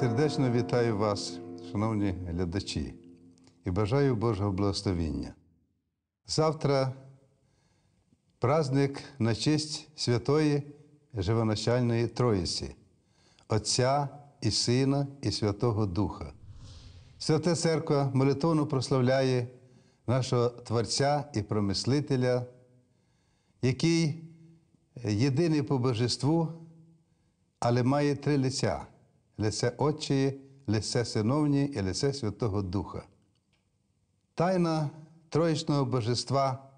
Сердечно вітаю вас, шановні глядачі, і бажаю Божого благословіння. Завтра праздник на честь святої живоначальної Троїці, Отця і Сина, і Святого Духа. Святе Церква молитовно прославляє нашого Творця і промислителя, який єдиний по божеству, але має три лиця лице Отчі, лице Синовні і лице Святого Духа. Тайна Троїчного Божества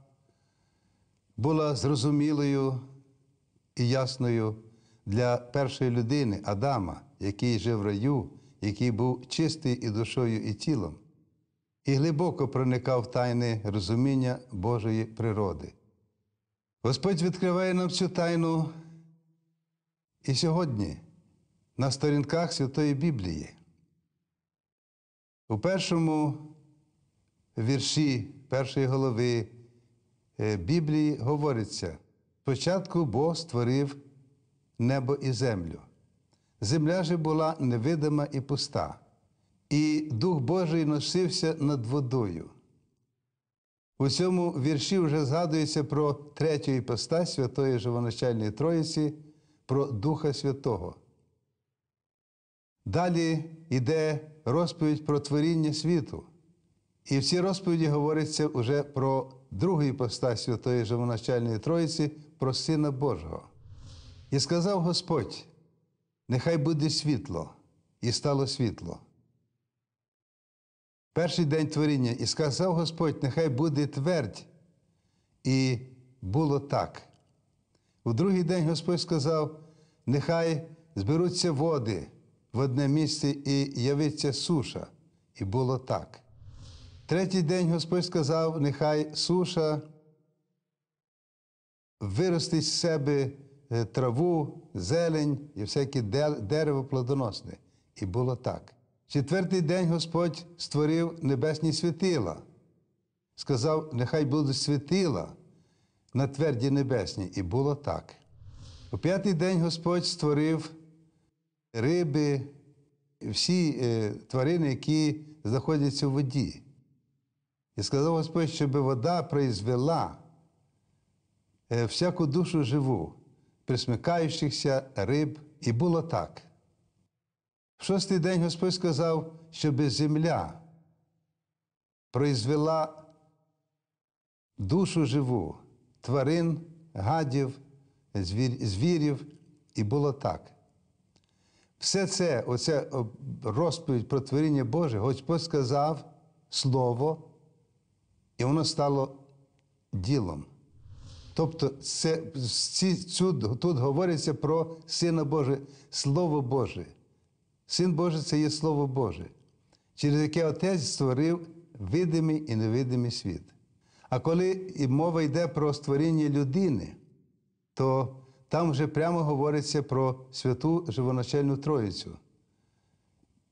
була зрозумілою і ясною для першої людини Адама, який жив в раю, який був чистий і душою, і тілом, і глибоко проникав тайни розуміння Божої природи. Господь відкриває нам цю тайну і сьогодні на сторінках Святої Біблії. У першому вірші першої голови е, Біблії говориться: спочатку Бог створив небо і землю. Земля ж була невидима і пуста, і Дух Божий носився над водою. У цьому вірші вже згадується про третю іпостась Святої Живоначальної Троїці, про Духа Святого. Далі йде розповідь про творіння світу. І в цій розповіді говориться вже про другу іпостась Святої Живоначальної Троїці, про Сина Божого. І сказав Господь: нехай буде світло, і стало світло. Перший день творіння, і сказав Господь, нехай буде твердь, і було так. У другий день Господь сказав: нехай зберуться води в одне місце і явиться суша, і було так. Третій день Господь сказав: нехай суша виростить з себе е, траву, зелень і всяке дерево плодоносне. І було так. Четвертий день Господь створив небесні світила, сказав, нехай буде світила на тверді небесні, і було так. У п'ятий день Господь створив риби, всі е, тварини, які знаходяться в воді. І сказав Господь, щоб вода призвела е, всяку душу живу, присмикаючихся риб, і було так. В шостий день Господь сказав, щоб земля призвела душу живу, тварин, гадів, звірів, і було так. Все це, оце е, розповідь про творіння Боже, Господь сказав Слово, і воно стало ділом. Тобто це, ці, тут, тут говориться про Сина Боже, Слово Боже. Син Божий це є Слово Боже, через яке Отець створив видимий і невидимий світ. А коли мова йде про створіння людини, то там вже прямо говориться про святу живоначальну Троїцю.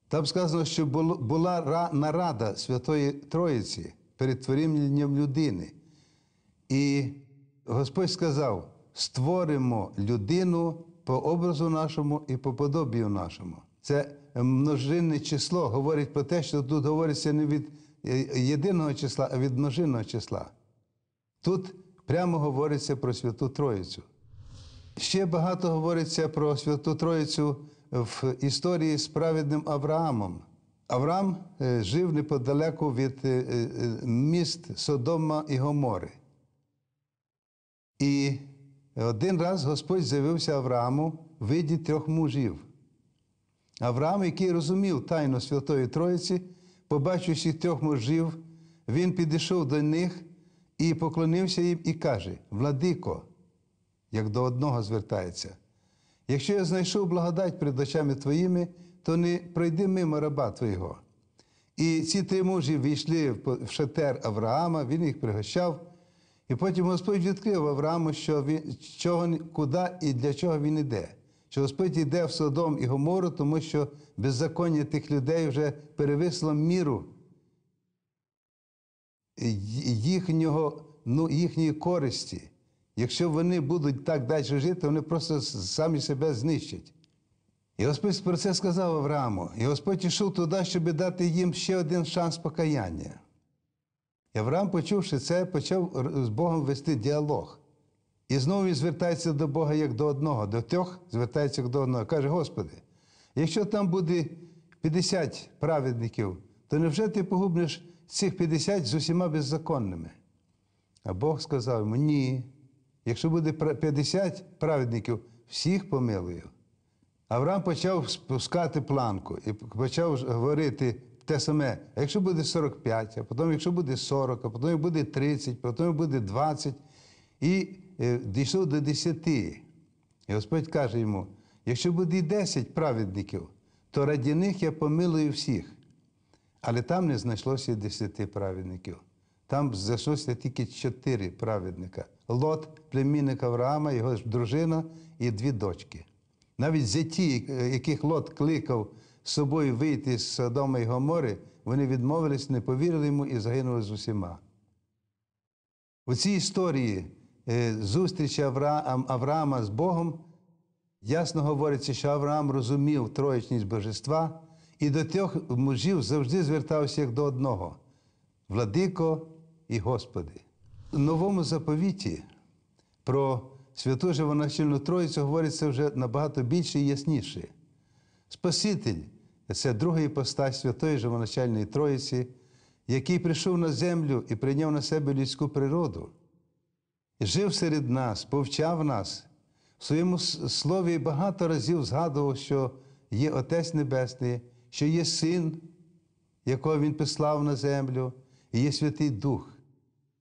Там сказано, що була нарада Святої Троїці перед творінням людини. І Господь сказав: створимо людину по образу нашому і по подобію нашому. Це множинне число говорить про те, що тут говориться не від е, єдиного числа, а від множинного числа. Тут прямо говориться про Святу Троїцю. Ще багато говориться про Святу Троїцю в історії з праведним Авраамом. Авраам е, жив неподалеку від е, е, міст Содома і Гомори. І один раз Господь з'явився Аврааму в виді трьох мужів. Авраам, який розумів тайну Святої Троїці, побачивши трьох мужів, він підійшов до них і поклонився їм і каже: Владико як до одного звертається. Якщо я знайшов благодать перед очами твоїми, то не пройди мимо раба твого. І ці три мужі війшли в шатер Авраама, він їх пригощав. І потім Господь відкрив Аврааму, що він, чого, куди і для чого він іде. Що Господь йде в Содом і Гомору, тому що беззаконня тих людей вже перевисло міру їхнього, ну, їхньої користі. Якщо вони будуть так далі жити, вони просто самі себе знищать. І Господь про це сказав Аврааму. І Господь ішов туди, щоб дати їм ще один шанс покаяння. І Авраам, почувши це, почав з Богом вести діалог. І знову він звертається до Бога як до одного, до трьох звертається як до одного. Каже, Господи, якщо там буде 50 праведників, то невже ти погубнеш цих 50 з усіма беззаконними? А Бог сказав йому, ні. Якщо буде 50 праведників, всіх помилую. Авраам почав спускати планку і почав говорити те саме, а якщо буде 45, а потім, якщо буде 40, а потім буде 30, потім буде 20. І е, дійшов до 10. І Господь каже йому: якщо буде 10 праведників, то раді них я помилую всіх. Але там не знайшлося 10 праведників. Там знайшлося тільки 4 праведника. Лот, племінник Авраама, його дружина і дві дочки. Навіть зяті, яких Лот кликав з собою вийти з Содома і Гомори, вони відмовились, не повірили йому і загинули з усіма. У цій історії е, зустрічі Авраама з Богом ясно говориться, що Авраам розумів троєчність божества і до трьох мужів завжди звертався як до одного владико і Господи новому заповіті про святу Живоначільну Троїцю говориться вже набагато більше і ясніше. Спаситель це друга іпостась святої Живоначальної Троїці, який прийшов на землю і прийняв на себе людську природу, жив серед нас, повчав нас. В своєму слові багато разів згадував, що є Отець Небесний, що є Син, якого Він послав на землю, і є Святий Дух.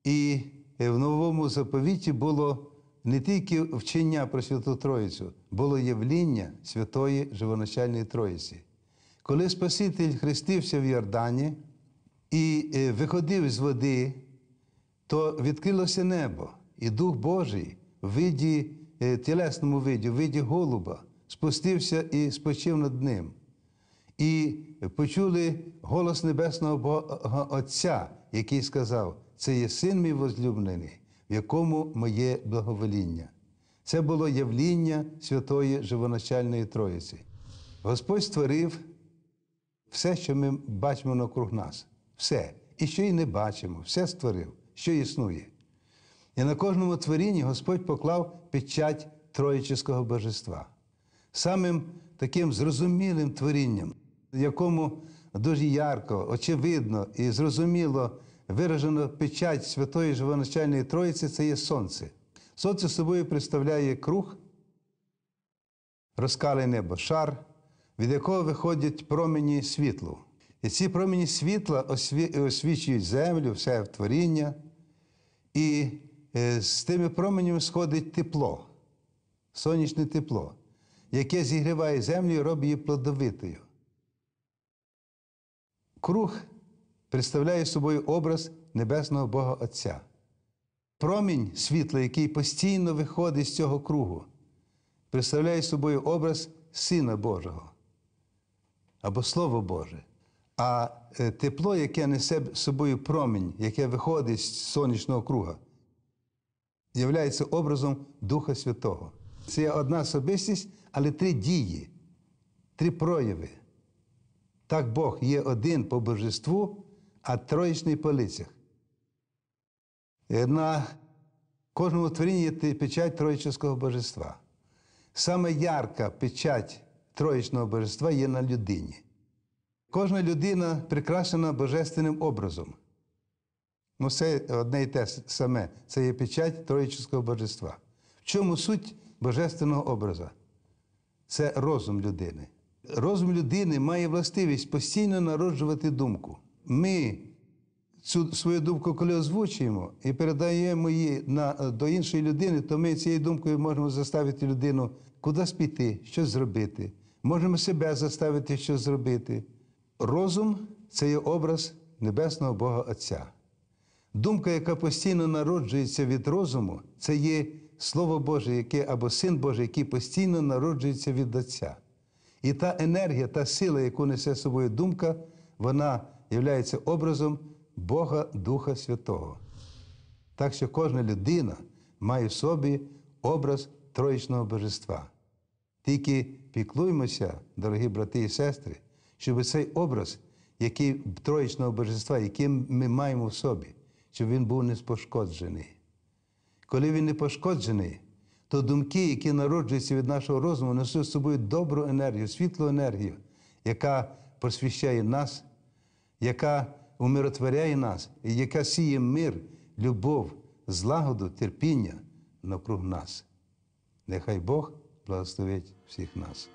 І Е, в новому заповіті було не тільки вчення про Святу Троїцю, було явління Святої Живоначальної Троїці. Коли Спаситель хрестився в Йордані і е, виходив з води, то відкрилося небо, і Дух Божий в виді, е, тілесному виді, в виді голуба, спустився і спочив над ним. І почули голос Небесного Бога Отця, який сказав: це є син мій возлюблений, в якому моє благовоління. Це було явління святої живоначальної Троїці. Господь створив все, що ми бачимо навкруг нас, все. І що і не бачимо, все створив, що існує. І на кожному творінні Господь поклав печать Троїчського божества. Самим таким зрозумілим творінням, якому дуже ярко, очевидно і зрозуміло виражено печать Святої Живоначальної Троїці це є Сонце. Сонце собою представляє круг, розкалене небо, шар, від якого виходять промені світлу. І ці промені світла освічують землю, все творіння, і е, з тими променями сходить тепло, сонячне тепло, яке зігріває землю і робить її плодовитою. Круг представляє собою образ небесного Бога Отця, промінь світла, який постійно виходить з цього кругу, представляє собою образ Сина Божого або Слово Боже. А е, тепло, яке несе собою промінь, яке виходить з сонячного круга, є образом Духа Святого. Це є одна особистість, але три дії, три прояви. Так Бог є один по божеству, от троєчних полицях. На кожному творінні є печать троєчного божества. Саме ярка печать Троїчного божества є на людині. Кожна людина прикрашена божественним образом. Ну, Це одне і те саме. Це є печать Троїчного божества. В чому суть божественного образу? Це розум людини. Розум людини має властивість постійно народжувати думку ми цю свою думку, коли озвучуємо і передаємо її на, е, до іншої людини, то ми цією думкою можемо заставити людину кудись піти, що зробити. Можемо себе заставити що зробити. Розум це є образ небесного Бога Отця. Думка, яка постійно народжується від розуму, це є Слово Боже, яке або Син Божий, який постійно народжується від Отця. І та енергія, та сила, яку несе з собою думка, вона являється образом Бога Духа Святого. Так що кожна людина має в собі образ Троїчного Божества. Тільки піклуймося, дорогі брати і сестри, щоб цей образ який, Троїчного Божества, яким ми маємо в собі, щоб він був не спошкоджений. Коли він не пошкоджений, то думки, які народжуються від нашого розуму, несуть з собою добру енергію, світлу енергію, яка просвіщає нас яка умиротворяє нас, яка сіє мир, любов, злагоду, терпіння навкруг нас. Нехай Бог благословить всіх нас.